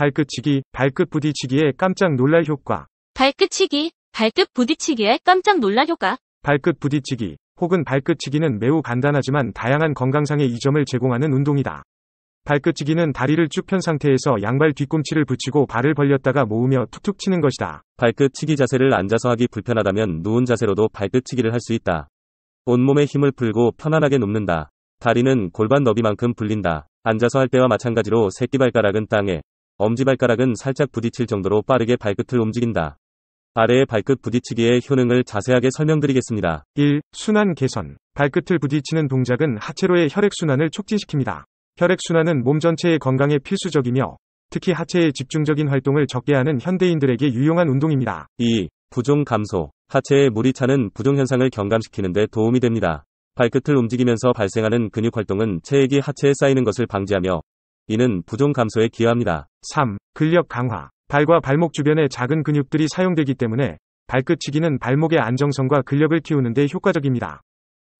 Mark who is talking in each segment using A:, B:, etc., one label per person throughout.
A: 발끝치기, 발끝 부딪히기의 깜짝 놀랄 효과.
B: 발끝치기, 발끝 부딪히기의 깜짝 놀랄 효과.
A: 발끝 부딪히기 혹은 발끝치기는 매우 간단하지만 다양한 건강상의 이점을 제공하는 운동이다. 발끝치기는 다리를 쭉 편 상태에서 양발 뒤꿈치를 붙이고 발을 벌렸다가 모으며 툭툭 치는 것이다.
C: 발끝치기 자세를 앉아서 하기 불편하다면 누운 자세로도 발끝치기를 할 수 있다. 온몸의 힘을 풀고 편안하게 눕는다. 다리는 골반 너비만큼 불린다. 앉아서 할 때와 마찬가지로 새끼발가락은 땅에, 엄지발가락은 살짝 부딪힐 정도로 빠르게 발끝을 움직인다. 아래의 발끝 부딪히기의 효능을 자세하게 설명드리겠습니다. 1. 순환 개선. 발끝을 부딪히는 동작은
A: 하체로의 혈액순환을 촉진시킵니다. 혈액순환은 몸 전체의 건강에 필수적이며 특히
C: 하체의 집중적인 활동을 적게 하는 현대인들에게 유용한 운동입니다. 2. 부종 감소. 하체에 물이 차는 부종 현상을 경감시키는 데 도움이 됩니다. 발끝을 움직이면서 발생하는 근육 활동은 체액이 하체에 쌓이는 것을 방지하며 이는 부종 감소에 기여합니다. 3. 근력 강화. 발과 발목 주변의 작은 근육들이 사용되기 때문에 발끝치기는
A: 발목의 안정성과 근력을 키우는 데 효과적입니다.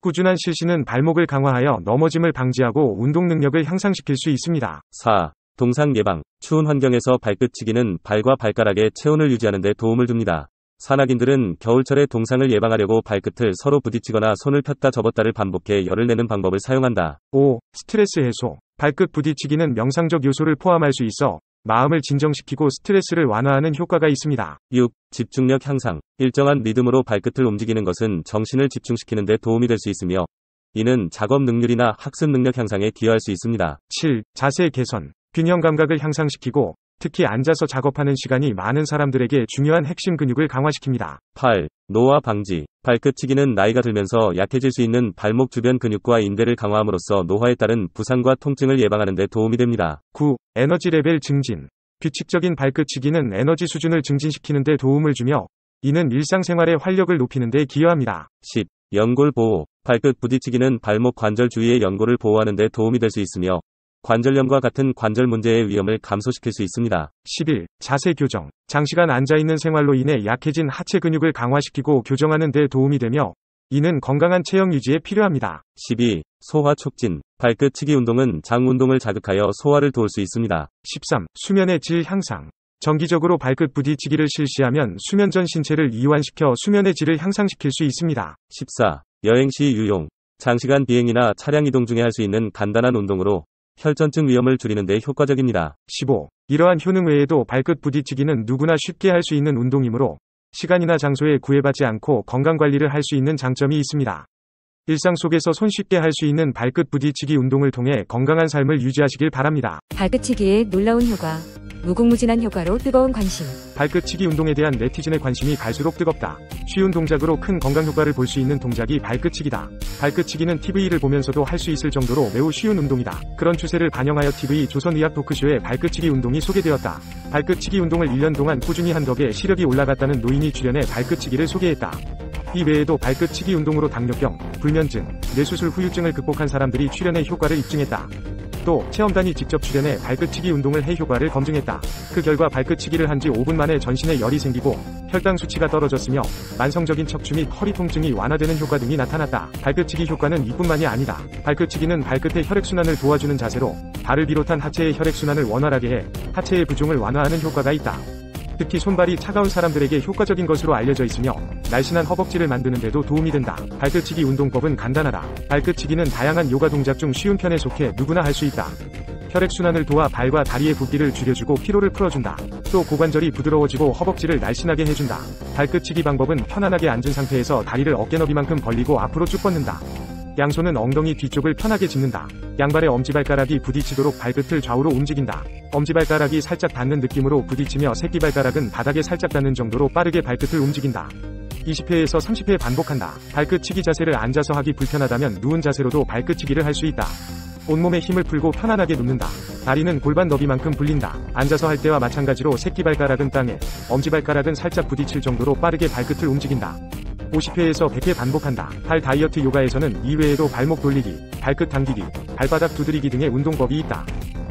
A: 꾸준한 실시는 발목을 강화하여
C: 넘어짐을 방지하고 운동 능력을 향상시킬 수 있습니다. 4. 동상 예방. 추운 환경에서 발끝치기는 발과 발가락의 체온을 유지하는 데 도움을 줍니다. 산악인들은 겨울철에 동상을 예방하려고 발끝을 서로 부딪치거나 손을 폈다 접었다를 반복해 열을 내는 방법을 사용한다.
A: 5. 스트레스 해소. 발끝 부딪히기는 명상적 요소를 포함할 수 있어
C: 마음을 진정시키고 스트레스를 완화하는 효과가 있습니다. 6. 집중력 향상. 일정한 리듬으로 발끝을 움직이는 것은 정신을 집중시키는 데 도움이 될 수 있으며 이는 작업 능률이나 학습 능력 향상에 기여할 수 있습니다. 7. 자세 개선. 균형 감각을 향상시키고
A: 특히 앉아서 작업하는 시간이 많은 사람들에게 중요한 핵심 근육을 강화시킵니다.
C: 8. 노화 방지. 발끝치기는 나이가 들면서 약해질 수 있는 발목 주변 근육과 인대를 강화함으로써 노화에 따른 부상과 통증을 예방하는 데 도움이 됩니다. 9. 에너지 레벨 증진.
A: 규칙적인 발끝치기는 에너지 수준을 증진시키는 데 도움을 주며 이는 일상생활의 활력을 높이는 데 기여합니다.
C: 10. 연골 보호. 발끝 부딪히기는 발목 관절 주위의 연골을 보호하는 데 도움이 될 수 있으며 관절염과 같은 관절 문제의 위험을 감소시킬 수 있습니다. 11.
A: 자세 교정. 장시간 앉아있는 생활로 인해 약해진 하체 근육을 강화시키고
C: 교정하는 데 도움이 되며 이는 건강한 체형 유지에 필요합니다. 12. 소화 촉진. 발끝치기 운동은 장 운동을 자극하여 소화를 도울 수 있습니다. 13. 수면의
A: 질 향상. 정기적으로 발끝 부딪히기를 실시하면 수면 전 신체를 이완시켜 수면의
C: 질을 향상시킬 수 있습니다. 14. 여행 시 유용. 장시간 비행이나 차량 이동 중에 할 수 있는 간단한 운동으로 혈전증 위험을 줄이는 데 효과적입니다. 15. 이러한
A: 효능 외에도 발끝 부딪히기는 누구나 쉽게 할 수 있는 운동이므로 시간이나 장소에 구애받지 않고 건강관리를 할 수 있는 장점이 있습니다. 일상 속에서 손쉽게 할 수 있는 발끝 부딪히기 운동을 통해 건강한 삶을 유지하시길 바랍니다.
B: 발끝치기의 놀라운 효과 무궁무진한 효과로 뜨거운 관심
A: 발끝치기 운동에 대한 네티즌의 관심이 갈수록 뜨겁다. 쉬운 동작으로 큰 건강 효과를 볼 수 있는 동작이 발끝치기다. 발끝치기는 TV를 보면서도 할 수 있을 정도로 매우 쉬운 운동이다. 그런 추세를 반영하여 TV 조선의학 토크쇼에 발끝치기 운동이 소개되었다. 발끝치기 운동을 1년 동안 꾸준히 한 덕에 시력이 올라갔다는 노인이 출연해 발끝치기를 소개했다. 이 외에도 발끝치기 운동으로 당뇨병, 불면증, 뇌수술 후유증을 극복한 사람들이 출연해 효과를 입증했다. 또 체험단이 직접 출연해 발끝치기 운동을 해 효과를 검증했다. 그 결과 발끝치기를 한 지 5분 만에 전신에 열이 생기고 혈당 수치가 떨어졌으며 만성적인 척추 및 허리 통증이 완화되는 효과 등이 나타났다. 발끝치기 효과는 이뿐만이 아니다. 발끝치기는 발끝의 혈액순환을 도와주는 자세로 발을 비롯한 하체의 혈액순환을 원활하게 해 하체의 부종을 완화하는 효과가 있다. 특히 손발이 차가운 사람들에게 효과적인 것으로 알려져 있으며 날씬한 허벅지를 만드는 데도 도움이 된다. 발끝치기 운동법은 간단하다. 발끝치기는 다양한 요가 동작 중 쉬운 편에 속해 누구나 할 수 있다. 혈액순환을 도와 발과 다리의 붓기를 줄여주고 피로를 풀어준다. 또 고관절이 부드러워지고 허벅지를 날씬하게 해준다. 발끝치기 방법은 편안하게 앉은 상태에서 다리를 어깨너비만큼 벌리고 앞으로 쭉 뻗는다. 양손은 엉덩이 뒤쪽을 편하게 짚는다. 양발의 엄지발가락이 부딪히도록 발끝을 좌우로 움직인다. 엄지발가락이 살짝 닿는 느낌으로 부딪히며 새끼발가락은 바닥에 살짝 닿는 정도로 빠르게 발끝을 움직인다. 20회에서 30회 반복한다. 발끝치기 자세를 앉아서 하기 불편하다면 누운 자세로도 발끝치기를 할 수 있다. 온몸에 힘을 풀고 편안하게 눕는다. 다리는 골반 너비만큼 불린다. 앉아서 할 때와 마찬가지로 새끼발가락은 땅에, 엄지발가락은 살짝 부딪힐 정도로 빠르게 발끝을 움직인다. 50회에서 100회 반복한다. 팔 다이어트 요가에서는 이외에도 발목 돌리기, 발끝 당기기, 발바닥 두드리기 등의 운동법이 있다.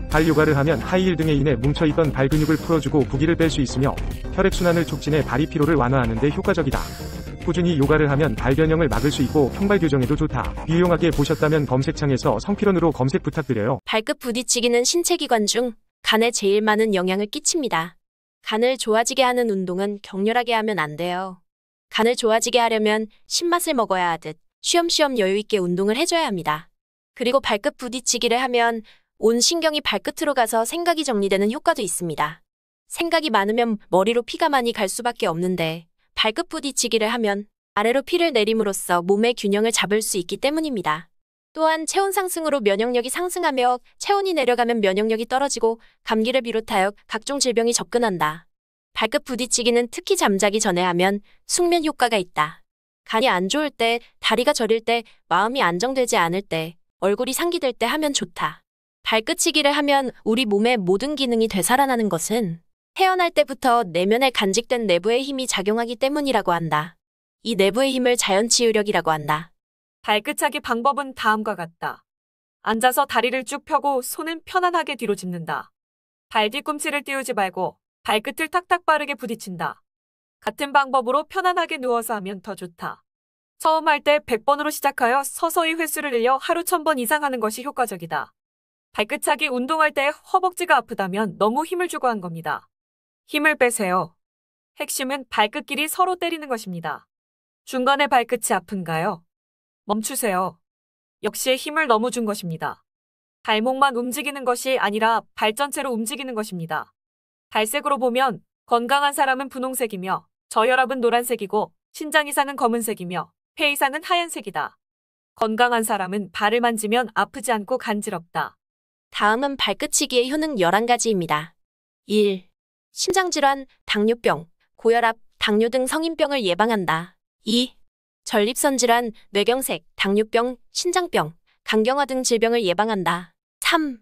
A: 발 요가를 하면 하이힐 등에 인해 뭉쳐있던 발 근육을 풀어주고 부기를 뺄 수 있으며 혈액순환을 촉진해 발이 피로를 완화하는 데 효과적이다. 꾸준히 요가를 하면 발변형을 막을 수 있고 평발 교정에도 좋다. 유용하게 보셨다면 검색창에서 성피론으로 검색 부탁드려요.
D: 발끝 부딪히기는 신체기관 중 간에 제일 많은 영향을 끼칩니다. 간을 좋아지게 하는 운동은 격렬하게 하면 안 돼요. 간을 좋아지게 하려면 신맛을 먹어야 하듯 쉬엄쉬엄 여유있게 운동을 해줘야 합니다. 그리고 발끝 부딪히기를 하면 온 신경이 발끝으로 가서 생각이 정리되는 효과도 있습니다. 생각이 많으면 머리로 피가 많이 갈 수밖에 없는데 발끝 부딪히기를 하면 아래로 피를 내림으로써 몸의 균형을 잡을 수 있기 때문입니다. 또한 체온 상승으로 면역력이 상승하며 체온이 내려가면 면역력이 떨어지고 감기를 비롯하여 각종 질병이 접근한다. 발끝 부딪히기는 특히 잠자기 전에 하면 숙면 효과가 있다. 간이 안 좋을 때, 다리가 저릴 때, 마음이 안정되지 않을 때, 얼굴이 상기될 때 하면 좋다. 발끝치기를 하면 우리 몸의 모든 기능이 되살아나는 것은 태어날 때부터 내면에 간직된 내부의 힘이 작용하기 때문이라고 한다. 이 내부의 힘을 자연치유력이라고 한다.
B: 발끝차기 방법은 다음과 같다. 앉아서 다리를 쭉 펴고 손은 편안하게 뒤로 짚는다. 발 뒤꿈치를 띄우지 말고 발끝을 탁탁 빠르게 부딪힌다. 같은 방법으로 편안하게 누워서 하면 더 좋다. 처음 할 때 100번으로 시작하여 서서히 횟수를 늘려 하루 1000번 이상 하는 것이 효과적이다. 발끝차기 운동할 때 허벅지가 아프다면 너무 힘을 주고 한 겁니다. 힘을 빼세요. 핵심은 발끝끼리 서로 때리는 것입니다. 중간에 발끝이 아픈가요? 멈추세요. 역시 힘을 너무 준 것입니다. 발목만 움직이는 것이 아니라 발전체로 움직이는 것입니다. 발색으로 보면 건강한 사람은 분홍색이며 저혈압은 노란색이고 신장 이상은 검은색이며 폐 이상은 하얀색이다. 건강한 사람은 발을 만지면
D: 아프지 않고 간지럽다. 다음은 발끝치기의 효능 11가지입니다. 1. 심장질환, 당뇨병, 고혈압, 당뇨 등 성인병을 예방한다. 2. 전립선 질환, 뇌경색, 당뇨병, 신장병, 간경화 등 질병을 예방한다. 3.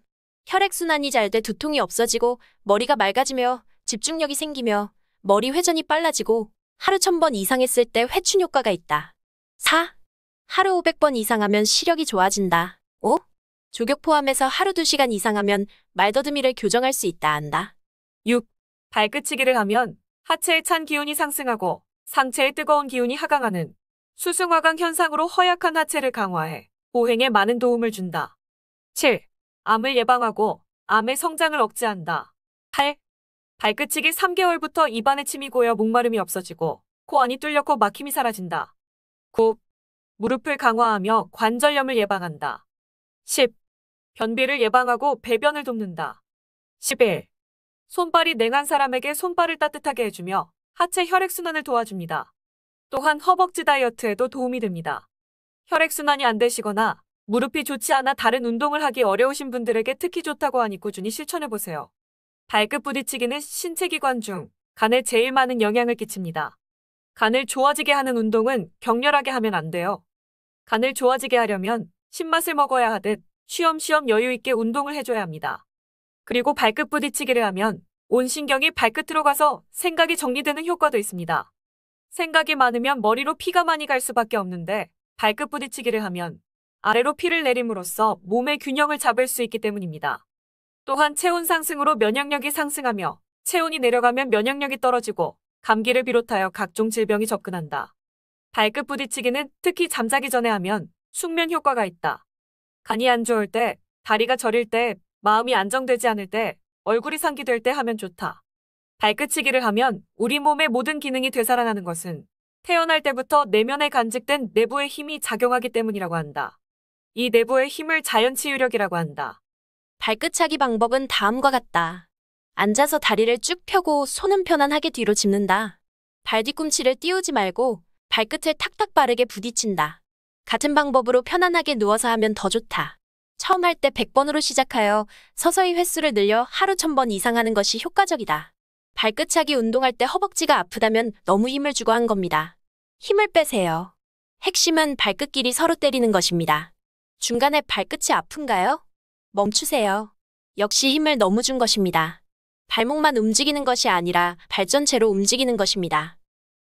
D: 혈액순환이 잘 돼 두통이 없어지고 머리가 맑아지며 집중력이 생기며 머리 회전이 빨라지고 하루 천번 이상 했을 때 회춘 효과가 있다. 4. 하루 500번 이상 하면 시력이 좋아진다. 5. 조격 포함해서 하루 2시간 이상 하면 말더듬이를 교정할 수 있다 한다.
B: 6. 발끝치기를 하면 하체에찬 기운이 상승하고 상체의 뜨거운 기운이 하강하는 수승화강 현상으로 허약한 하체를 강화해 보행에 많은 도움을 준다. 7. 암을 예방하고 암의 성장을 억제한다. 8. 발끝치기 3개월부터 입안에 침이 고여 목마름이 없어지고 코 안이 뚫렸고 막힘이 사라진다. 9. 무릎을 강화하며 관절염을 예방한다. 10. 변비를 예방하고 배변을 돕는다. 11. 손발이 냉한 사람에게 손발을 따뜻하게 해주며 하체 혈액순환을 도와줍니다. 또한 허벅지 다이어트에도 도움이 됩니다. 혈액순환이 안 되시거나 무릎이 좋지 않아 다른 운동을 하기 어려우신 분들에게 특히 좋다고 하니 꾸준히 실천해보세요. 발끝 부딪히기는 신체기관 중 간에 제일 많은 영향을 끼칩니다. 간을 좋아지게 하는 운동은 격렬하게 하면 안 돼요. 간을 좋아지게 하려면 신맛을 먹어야 하듯 쉬엄쉬엄 여유있게 운동을 해줘야 합니다. 그리고 발끝 부딪히기를 하면 온 신경이 발끝으로 가서 생각이 정리되는 효과도 있습니다. 생각이 많으면 머리로 피가 많이 갈 수밖에 없는데 발끝 부딪히기를 하면 아래로 피를 내림으로써 몸의 균형을 잡을 수 있기 때문입니다. 또한 체온 상승으로 면역력이 상승하며 체온이 내려가면 면역력이 떨어지고 감기를 비롯하여 각종 질병이 접근한다. 발끝 부딪히기는 특히 잠자기 전에 하면 숙면 효과가 있다. 간이 안 좋을 때, 다리가 저릴 때, 마음이 안정되지 않을 때, 얼굴이 상기될 때 하면 좋다. 발끝치기를 하면 우리 몸의 모든 기능이 되살아나는 것은 태어날 때부터 내면에 간직된 내부의 힘이 작용하기 때문이라고 한다. 이 내부의 힘을
D: 자연치유력이라고 한다. 발끝차기 방법은 다음과 같다. 앉아서 다리를 쭉 펴고 손은 편안하게 뒤로 짚는다. 발 뒤꿈치를 띄우지 말고 발끝을 탁탁 바르게 부딪힌다. 같은 방법으로 편안하게 누워서 하면 더 좋다. 처음 할 때 100번으로 시작하여 서서히 횟수를 늘려 하루 1000번 이상 하는 것이 효과적이다. 발끝차기 운동할 때 허벅지가 아프다면 너무 힘을 주고 한 겁니다. 힘을 빼세요. 핵심은 발끝끼리 서로 때리는 것입니다. 중간에 발끝이 아픈가요? 멈추세요. 역시 힘을 너무 준 것입니다. 발목만 움직이는 것이 아니라 발 전체로 움직이는 것입니다.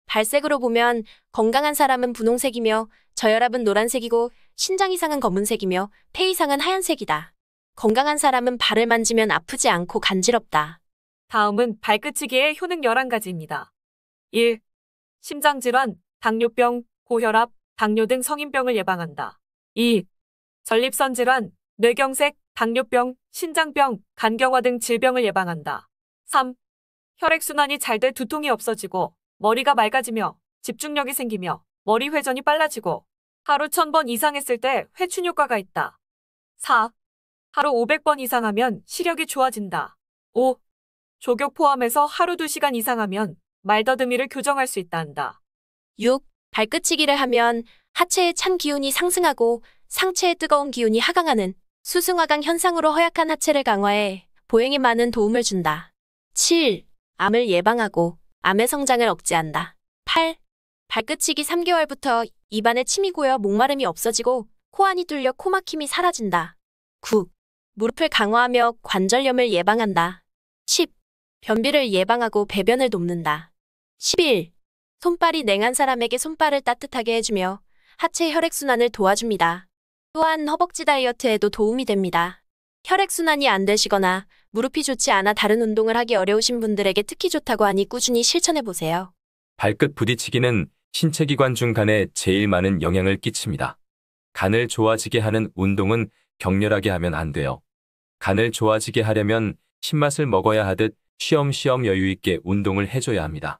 D: 발색으로 보면 건강한 사람은 분홍색이며 저혈압은 노란색이고 신장 이상은 검은색이며 폐 이상은 하얀색이다. 건강한 사람은 발을 만지면 아프지 않고 간지럽다. 다음은 발끝치기의 효능 11가지입니다. 1. 심장질환, 당뇨병,
B: 고혈압, 당뇨 등 성인병을 예방한다. 2. 전립선 질환, 뇌경색, 당뇨병, 신장병, 간경화 등 질병을 예방한다. 3. 혈액순환이 잘 돼 두통이 없어지고 머리가 맑아지며 집중력이 생기며 머리 회전이 빨라지고 하루 1000번 이상 했을 때 회춘 효과가 있다. 4. 하루 500번 이상 하면 시력이 좋아진다. 5. 조격 포함해서 하루 2시간 이상 하면 말더듬이를 교정할 수 있다 한다.
D: 6. 발끝치기를 하면 하체에찬 기운이 상승하고 상체의 뜨거운 기운이 하강하는 수승화강 현상으로 허약한 하체를 강화해 보행에 많은 도움을 준다. 7. 암을 예방하고 암의 성장을 억제한다. 8. 발끝치기 3개월부터 입안에 침이 고여 목마름이 없어지고 코안이 뚫려 코막힘이 사라진다. 9. 무릎을 강화하며 관절염을 예방한다. 10. 변비를 예방하고 배변을 돕는다. 11. 손발이 냉한 사람에게 손발을 따뜻하게 해주며 하체 혈액순환을 도와줍니다. 또한 허벅지 다이어트에도 도움이 됩니다. 혈액순환이 안 되시거나 무릎이 좋지 않아 다른 운동을 하기 어려우신 분들에게 특히 좋다고 하니 꾸준히 실천해보세요.
E: 발끝 부딪히기는 신체기관 중 간에 제일 많은 영향을 끼칩니다. 간을 좋아지게 하는 운동은 격렬하게 하면 안 돼요. 간을 좋아지게 하려면 신맛을 먹어야 하듯 쉬엄쉬엄 여유있게 운동을 해줘야 합니다.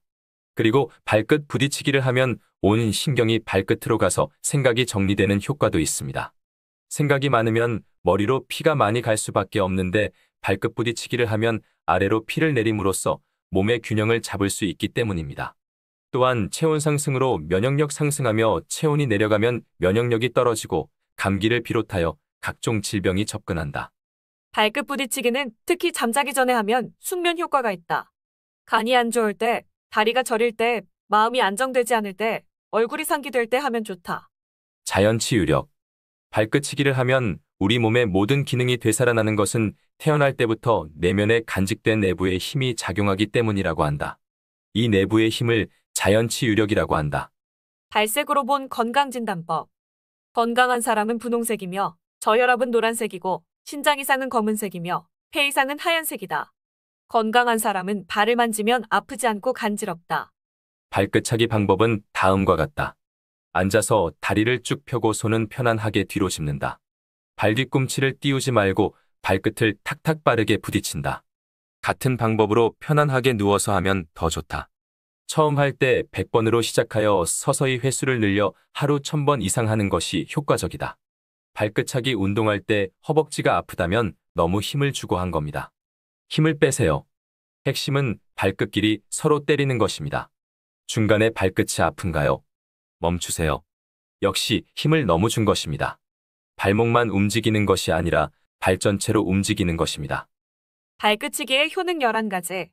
E: 그리고 발끝 부딪히기를 하면 온 신경이 발끝으로 가서 생각이 정리되는 효과도 있습니다. 생각이 많으면 머리로 피가 많이 갈 수밖에 없는데 발끝 부딪히기를 하면 아래로 피를 내림으로써 몸의 균형을 잡을 수 있기 때문입니다. 또한 체온 상승으로 면역력 상승하며 체온이 내려가면 면역력이 떨어지고 감기를 비롯하여 각종 질병이 접근한다.
B: 발끝 부딪히기는 특히 잠자기 전에 하면 숙면 효과가 있다. 간이 안 좋을 때, 다리가 저릴 때, 마음이 안정되지 않을 때, 얼굴이 상기될 때 하면 좋다.
E: 자연치유력 발끝치기를 하면 우리 몸의 모든 기능이 되살아나는 것은 태어날 때부터 내면에 간직된 내부의 힘이 작용하기 때문이라고 한다. 이 내부의 힘을 자연치 유력이라고 한다.
B: 발색으로 본 건강진단법. 건강한 사람은 분홍색이며 저혈압은 노란색이고 신장 이상은 검은색이며 폐 이상은 하얀색이다. 건강한 사람은 발을 만지면 아프지 않고 간지럽다.
E: 발끝차기 방법은 다음과 같다. 앉아서 다리를 쭉 펴고 손은 편안하게 뒤로 짚는다. 발 뒤꿈치를 띄우지 말고 발끝을 탁탁 빠르게 부딪힌다. 같은 방법으로 편안하게 누워서 하면 더 좋다. 처음 할 때 100번으로 시작하여 서서히 횟수를 늘려 하루 1000번 이상 하는 것이 효과적이다. 발끝차기 운동할 때 허벅지가 아프다면 너무 힘을 주고 한 겁니다. 힘을 빼세요. 핵심은 발끝끼리 서로 때리는 것입니다. 중간에 발끝이 아픈가요? 멈추세요. 역시 힘을 너무 준 것입니다. 발목만 움직이는 것이 아니라 발 전체로 움직이는 것입니다.
B: 발끝치기의 효능 11가지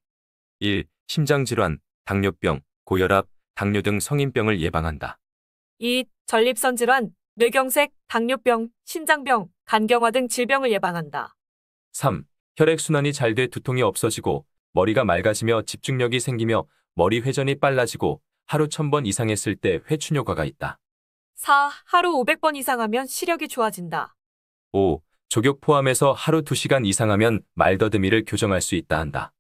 E: 1. 심장질환, 당뇨병, 고혈압, 당뇨 등 성인병을 예방한다.
B: 2. 전립선 질환, 뇌경색, 당뇨병, 신장병, 간경화 등 질병을 예방한다.
E: 3. 혈액순환이 잘 돼 두통이 없어지고 머리가 맑아지며 집중력이 생기며 머리 회전이 빨라지고 하루 1000번 이상 했을 때 회춘 효과가 있다.
B: 4. 하루 500번 이상 하면 시력이 좋아진다.
E: 5. 조격 포함해서 하루 2시간 이상 하면 말더듬이를 교정할 수 있다 한다.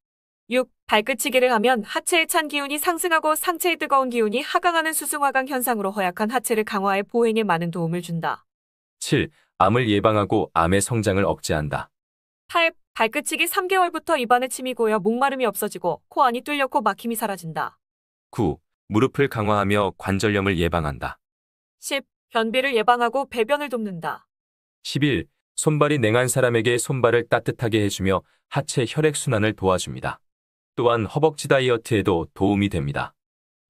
B: 6. 발끝치기를 하면 하체의 찬 기운이 상승하고 상체의 뜨거운 기운이 하강하는 수승화강 현상으로 허약한 하체를 강화해 보행에 많은 도움을 준다.
E: 7. 암을 예방하고 암의 성장을 억제한다.
B: 8. 발끝치기 3개월부터 입안에 침이 고여 목마름이 없어지고 코안이 뚫렸고 막힘이 사라진다.
E: 9. 무릎을 강화하며 관절염을 예방한다.
B: 10. 변비를 예방하고 배변을 돕는다.
E: 11. 손발이 냉한 사람에게 손발을 따뜻하게 해주며 하체 혈액순환을 도와줍니다. 또한 허벅지 다이어트에도 도움이 됩니다.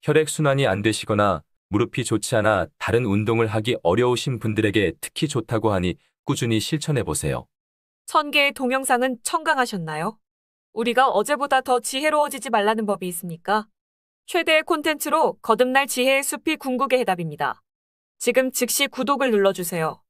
E: 혈액순환이 안 되시거나 무릎이 좋지 않아 다른 운동을 하기 어려우신 분들에게 특히 좋다고 하니 꾸준히 실천해보세요.
B: 천 개의 동영상은 청강하셨나요? 우리가 어제보다 더 지혜로워지지 말라는 법이 있습니까? 최대의 콘텐츠로 거듭날 지혜의 숲이 궁극의 해답입니다. 지금 즉시 구독을 눌러주세요.